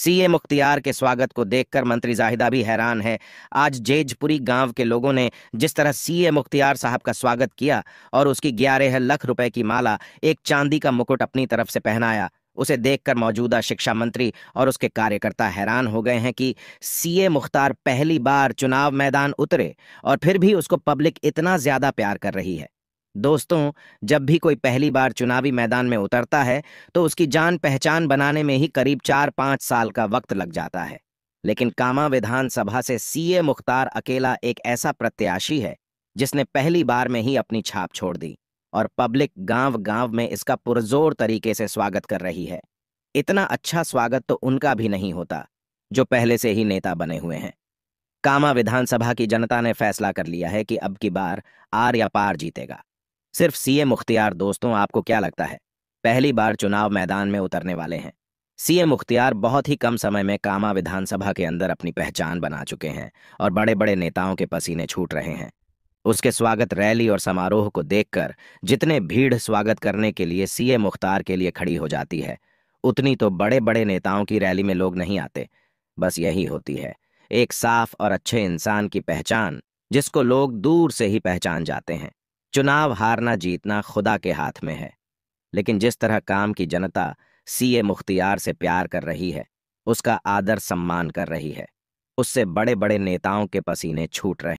CA मुख्तियार के स्वागत को देखकर मंत्री जाहिदा भी हैरान है आज जेजपुरी गांव के लोगों ने जिस तरह सीए मुख्तियार साहब का स्वागत किया और उसकी ग्यारह लाख रुपए की माला एक चांदी का मुकुट अपनी तरफ से पहनाया उसे देखकर मौजूदा शिक्षा मंत्री और उसके कार्यकर्ता हैरान हो गए हैं कि सीए मुख्तार पहली बार चुनाव मैदान उतरे और फिर भी उसको पब्लिक इतना ज्यादा प्यार कर रही है दोस्तों जब भी कोई पहली बार चुनावी मैदान में उतरता है तो उसकी जान पहचान बनाने में ही करीब चार पांच साल का वक्त लग जाता है लेकिन कामा विधानसभा से सीए मुख्तार अकेला एक ऐसा प्रत्याशी है जिसने पहली बार में ही अपनी छाप छोड़ दी और पब्लिक गांव गांव में इसका पुरजोर तरीके से स्वागत कर रही है इतना अच्छा स्वागत तो उनका भी नहीं होता जो पहले से ही नेता बने हुए हैं कामा विधानसभा की जनता ने फैसला कर लिया है कि अब की बार आर या पार जीतेगा सिर्फ सीएम मुख्तियार दोस्तों आपको क्या लगता है पहली बार चुनाव मैदान में उतरने वाले हैं सीएम मुख्तियार बहुत ही कम समय में कामा विधानसभा के अंदर अपनी पहचान बना चुके हैं और बड़े बड़े नेताओं के पसीने छूट रहे हैं उसके स्वागत रैली और समारोह को देखकर जितने भीड़ स्वागत करने के लिए सीए मुख्तार के लिए खड़ी हो जाती है उतनी तो बड़े बड़े नेताओं की रैली में लोग नहीं आते बस यही होती है एक साफ और अच्छे इंसान की पहचान जिसको लोग दूर से ही पहचान जाते हैं चुनाव हारना जीतना खुदा के हाथ में है लेकिन जिस तरह काम की जनता सीए मुख्तियार से प्यार कर रही है उसका आदर सम्मान कर रही है उससे बड़े बड़े नेताओं के पसीने छूट रहे